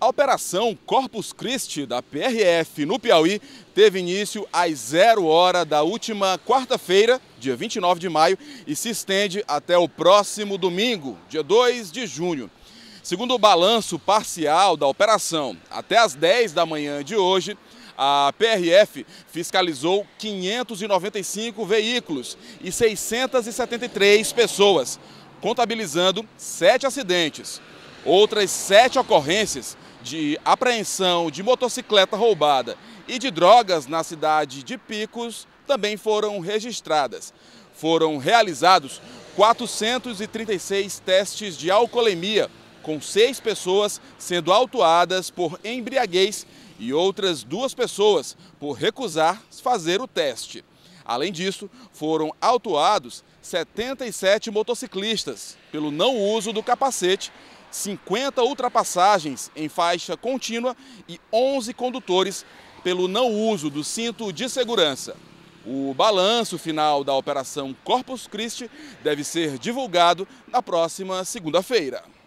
A operação Corpus Christi da PRF no Piauí teve início às zero hora da última quarta-feira, dia 29 de maio, e se estende até o próximo domingo, dia 2 de junho. Segundo o balanço parcial da operação, até às 10 da manhã de hoje, a PRF fiscalizou 595 veículos e 673 pessoas, contabilizando sete acidentes. Outras sete ocorrências de apreensão de motocicleta roubada e de drogas na cidade de Picos também foram registradas. Foram realizados 436 testes de alcoolemia, com seis pessoas sendo autuadas por embriaguez e outras duas pessoas por recusar fazer o teste. Além disso, foram autuados 77 motociclistas pelo não uso do capacete 50 ultrapassagens em faixa contínua e 11 condutores pelo não uso do cinto de segurança. O balanço final da operação Corpus Christi deve ser divulgado na próxima segunda-feira.